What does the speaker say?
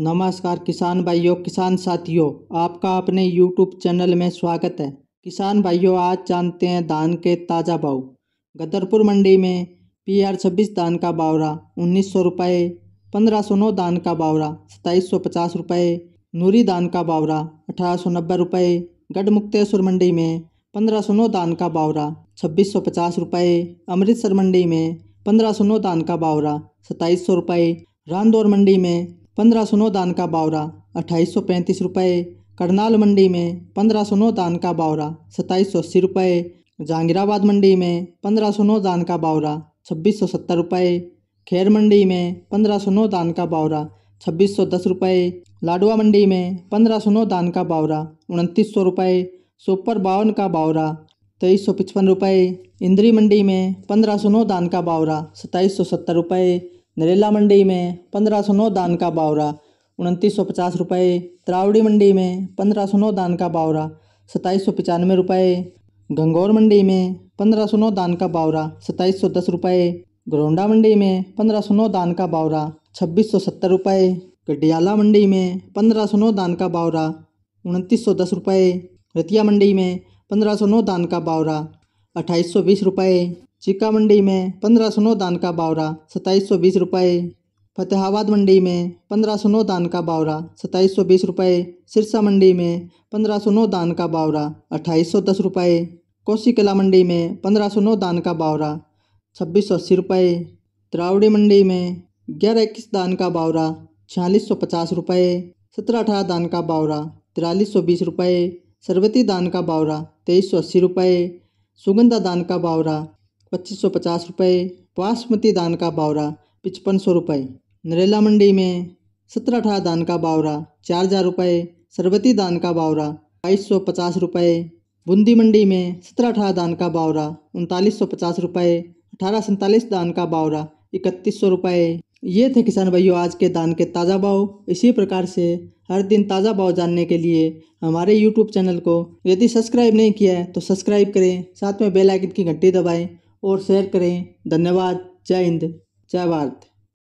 नमस्कार किसान भाइयों किसान साथियों आपका अपने यूट्यूब चैनल में स्वागत है किसान भाइयों आज जानते हैं धान के ताज़ा भाव गदरपुर मंडी में पी आर छब्बीस धान का बावरा उन्नीस सौ रुपये पंद्रह सौ नौ धान का बावरा सताईस सौ पचास रुपये नूरी धान का बावरा अठारह सौ नब्बे रुपये गढ़ मुक्तेश्वर मंडी में पंद्रह सौ नौ धान का बावरा छब्बीस सौ पचास रुपये अमृतसर मंडी में पंद्रह सौ नौ धान का बावरा सताईस सौ रुपये रामदौर मंडी में पंद्रह सौ नौ दान का बावरा अट्ठाईस सौ पैंतीस रुपये करनाल मंडी में पंद्रह सौ नौ दान का बावरा सत्ताईस सौ अस्सी रुपये जहांगीराबाद मंडी में पंद्रह सौ नौ दान का बावरा छब्बीस सौ सत्तर रुपये खैर मंडी में पंद्रह सौ नौ दान का बावरा छब्बीस सौ दस रुपये लाडवा मंडी में पंद्रह सौ नौ दान का बावरा उनतीस सौ रुपये सुपर बावन का बावरा तेईस सौ पचपन रुपये इंद्री मंडी में पंद्रह सौ नौ दान का बावरा सत्ताईस सौ सत्तर रुपये नरेला मंडी में पंद्रह सौ नौ दान का बावरा उनतीस सौ पचास रुपये त्रावड़ी मंडी में पंद्रह सौ नौ दान का बावरा सताईस सौ पचानवे रुपये गंगौर मंडी में पंद्रह सौ नौ दान का बावरा सताईस सौ दस रुपये गरोंडा मंडी में पंद्रह सौ नौ दान का बावरा छब्बीस सौ सत्तर रुपये गडियाला मंडी में पंद्रह सौ नौ दान का बावरा उनतीस सौ दस रुपये रतिया मंडी में पंद्रह सौ नौ दान का बावरा अट्ठाईस सौ बीस रुपये चिक्का मंडी में पंद्रह सौ नौ दान का बावरा सत्ताईस सौ बीस रुपये फतेहाबाद मंडी में पंद्रह सौ नौ दान का बावरा सत्ताईस सौ बीस रुपये सिरसा मंडी में पंद्रह सौ नौ दान का बावरा अट्ठाईस सौ दस रुपये कोसी कला मंडी में पंद्रह सौ नौ दान का बावरा छब्बीस सौ अस्सी रुपये त्रावड़ी मंडी में ग्यारह इक्कीस दान का बावरा छियालीस सौ पचास रुपये सत्रह अठारह दान का बावरा तिरालीस सौ बीस रुपये सरवती दान का बावरा तेईस सौ अस्सी रुपये सुगंधा दान का बावरा पच्चीस सौ पचास रुपये बासमती दान का बावरा पचपन सौ रुपये नरेला मंडी में सत्रह अठारह दान का बावरा चार हज़ार रुपये सरबती दान का बावरा बाईस सौ पचास रुपये बूंदी मंडी में सत्रह अठारह दान का बावरा उनतालीस सौ पचास रुपये अठारह सैंतालीस दान का बावरा इकतीस सौ रुपये ये थे किसान भाइयों आज के दान के ताज़ा भाव इसी प्रकार से हर दिन ताज़ा भाव जानने के लिए हमारे यूट्यूब चैनल को यदि सब्सक्राइब नहीं किया है तो सब्सक्राइब करें साथ में बेल आइकन की घंटी दबाएं और शेयर करें धन्यवाद जय हिंद जय भारत